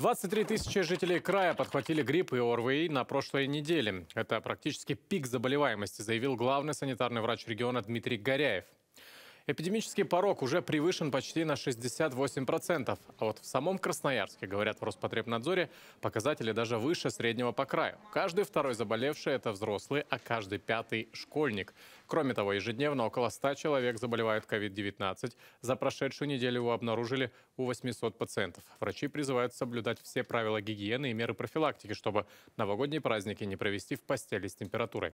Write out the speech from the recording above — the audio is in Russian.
23 тысячи жителей края подхватили грипп и ОРВИ на прошлой неделе. Это практически пик заболеваемости, заявил главный санитарный врач региона Дмитрий Горяев. Эпидемический порог уже превышен почти на 68%. А вот в самом Красноярске, говорят в Роспотребнадзоре, показатели даже выше среднего по краю. Каждый второй заболевший – это взрослый, а каждый пятый – школьник. Кроме того, ежедневно около 100 человек заболевают COVID-19. За прошедшую неделю его обнаружили у 800 пациентов. Врачи призывают соблюдать все правила гигиены и меры профилактики, чтобы новогодние праздники не провести в постели с температурой.